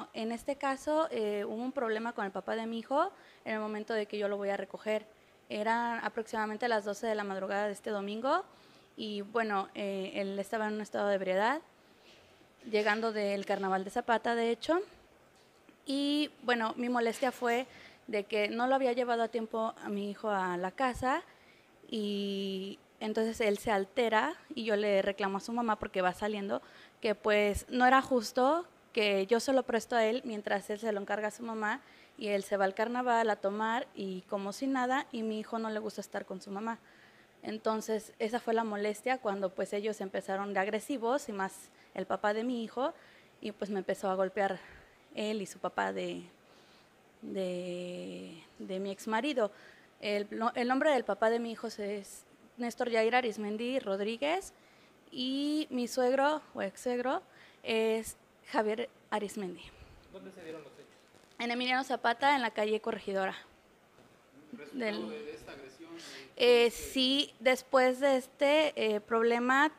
Ah, en este caso eh, hubo un problema con el papá de mi hijo en el momento de que yo lo voy a recoger. Eran aproximadamente las 12 de la madrugada de este domingo y bueno, eh, él estaba en un estado de ebriedad, llegando del carnaval de Zapata de hecho. Y bueno, mi molestia fue de que no lo había llevado a tiempo a mi hijo a la casa y entonces él se altera y yo le reclamo a su mamá porque va saliendo que pues no era justo que yo solo lo presto a él mientras él se lo encarga a su mamá y él se va al carnaval a tomar y como si nada y mi hijo no le gusta estar con su mamá. Entonces esa fue la molestia cuando pues ellos empezaron de agresivos y más el papá de mi hijo y pues me empezó a golpear él y su papá de, de, mi ex marido. El, nombre del papá de mi hijo es Néstor Yair Arismendi Rodríguez y mi suegro o ex suegro es Javier Arismendi. ¿Dónde se dieron los hechos? En Emiliano Zapata, en la calle Corregidora. de esta agresión? Eh, sí, después de este eh, problema,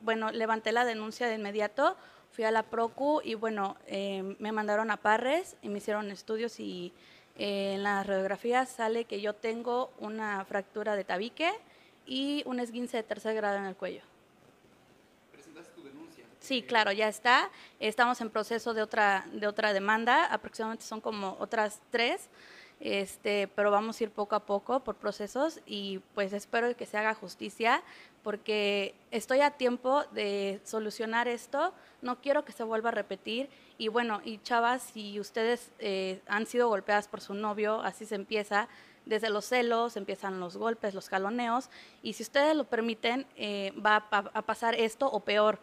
bueno, levanté la denuncia de inmediato, fui a la PROCU y bueno, eh, me mandaron a Parres y me hicieron estudios y en la radiografía sale que yo tengo una fractura de tabique y un esguince de tercer grado en el cuello. Sí, claro, ya está. Estamos en proceso de otra, de otra demanda, aproximadamente son como otras tres, este, pero vamos a ir poco a poco por procesos y pues espero que se haga justicia porque estoy a tiempo de solucionar esto, no quiero que se vuelva a repetir y bueno, y chavas, si ustedes eh, han sido golpeadas por su novio, así se empieza, desde los celos empiezan los golpes, los jaloneos, y si ustedes lo permiten, eh, va a, pasar esto o peor.